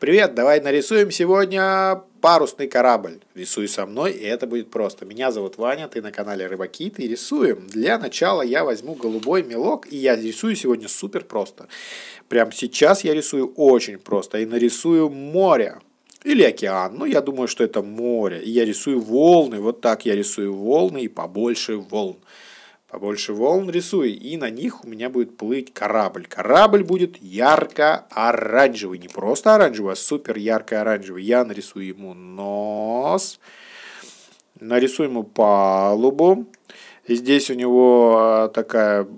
Привет, давай нарисуем сегодня парусный корабль. Рисуй со мной, и это будет просто. Меня зовут Ваня, ты на канале Рыбаки, ты рисуем. Для начала я возьму голубой мелок, и я рисую сегодня супер просто. Прям сейчас я рисую очень просто, и нарисую море или океан. Ну, я думаю, что это море. И я рисую волны. Вот так я рисую волны и побольше волн побольше а волн рисуй, и на них у меня будет плыть корабль. Корабль будет ярко-оранжевый, не просто оранжевый, а супер ярко-оранжевый. Я нарисую ему нос, нарисую ему палубу. Здесь у него э, такая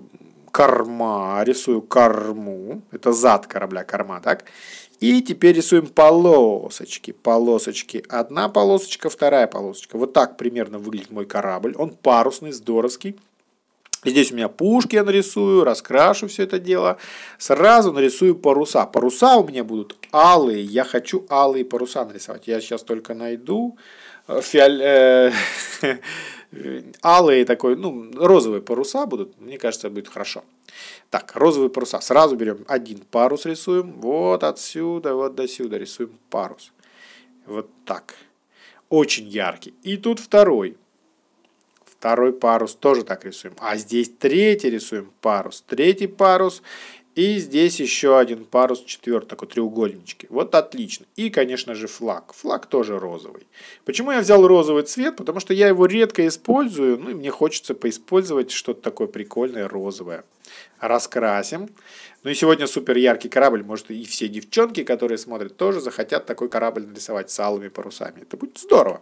корма, рисую корму, это зад корабля, корма, так? И теперь рисуем полосочки, полосочки. Одна полосочка, вторая полосочка. Вот так примерно выглядит мой корабль. Он парусный, здоровский. Здесь у меня пушки я нарисую, раскрашу все это дело. Сразу нарисую паруса. Паруса у меня будут алые. Я хочу алые паруса нарисовать. Я сейчас только найду. Фиоль... Э... э алые такой, ну, розовые паруса будут. Мне кажется, будет хорошо. Так, розовые паруса. Сразу берем один парус рисуем. Вот отсюда, вот до сюда рисуем парус. Вот так. Очень яркий. И тут второй второй парус тоже так рисуем. А здесь третий рисуем парус, третий парус. И здесь еще один парус, четвертый, такой треугольнички. Вот отлично. И, конечно же, флаг. Флаг тоже розовый. Почему я взял розовый цвет? Потому что я его редко использую, ну и мне хочется поиспользовать что-то такое прикольное розовое. Раскрасим. Ну и сегодня супер яркий корабль. Может, и все девчонки, которые смотрят, тоже захотят такой корабль нарисовать с алыми парусами. Это будет здорово.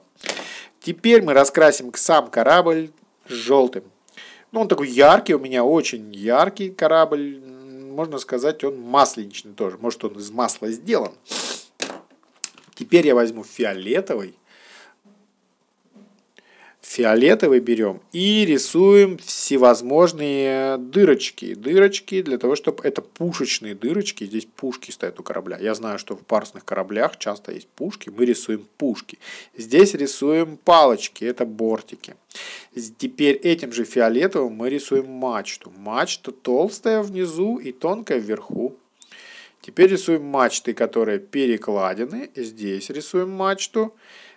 Теперь мы раскрасим сам корабль желтым. Ну, он такой яркий, у меня очень яркий корабль. Можно сказать, он масленичный тоже. Может, он из масла сделан. Теперь я возьму фиолетовый фиолетовый берем и рисуем всевозможные дырочки. Дырочки для того, чтобы... Это пушечные дырочки, здесь пушки стоят у корабля. Я знаю, что в парусных кораблях часто есть пушки, мы рисуем пушки. Здесь рисуем палочки, это бортики. Теперь этим же фиолетовым мы рисуем мачту. Мачта толстая внизу и тонкая вверху. Теперь рисуем мачты, которые перекладины. Здесь рисуем мачту.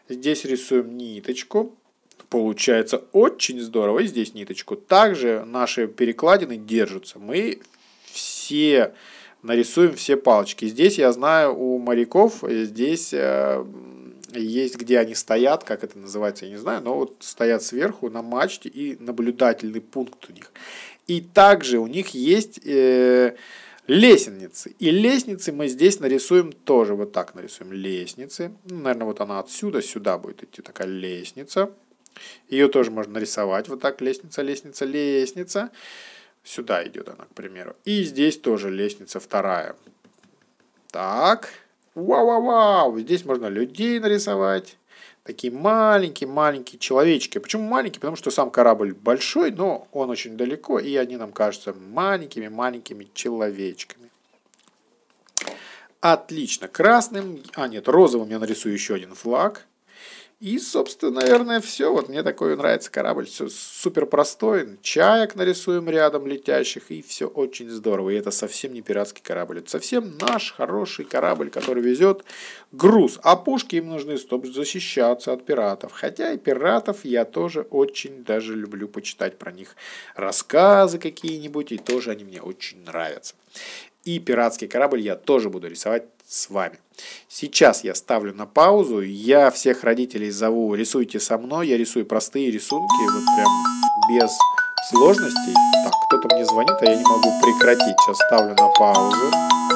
Здесь рисуем ниточку. Получается очень здорово. И здесь ниточку. Также наши перекладины держатся. Мы все нарисуем все палочки. Здесь я знаю у моряков, э, здесь э, есть, где они стоят, как это называется, я не знаю, но вот стоят сверху на мачте и наблюдательный пункт у них. И также у них есть э, лестницы. И лестницы мы здесь нарисуем тоже. Вот так нарисуем лестницы. Ну, наверное, вот она отсюда сюда будет идти, такая лестница. Ее тоже можно нарисовать. Вот так лестница, лестница, лестница. Сюда идет она, к примеру. И здесь тоже лестница вторая. Так. Вау-вау-вау. Здесь можно людей нарисовать. Такие маленькие-маленькие человечки. Почему маленькие? Потому что сам корабль большой, но он очень далеко, и они нам кажутся маленькими-маленькими человечками. Отлично. Красным, а нет, розовым я нарисую еще один флаг. И, собственно, наверное, все. Вот мне такой нравится корабль. Все супер простой. Чаек нарисуем рядом летящих. И все очень здорово. И это совсем не пиратский корабль. Это совсем наш хороший корабль, который везет груз. А пушки им нужны, чтобы защищаться от пиратов. Хотя и пиратов я тоже очень даже люблю почитать про них рассказы какие-нибудь. И тоже они мне очень нравятся и пиратский корабль я тоже буду рисовать с вами. Сейчас я ставлю на паузу, я всех родителей зову «рисуйте со мной», я рисую простые рисунки, вот прям без сложностей. Так, кто-то мне звонит, а я не могу прекратить, сейчас ставлю на паузу.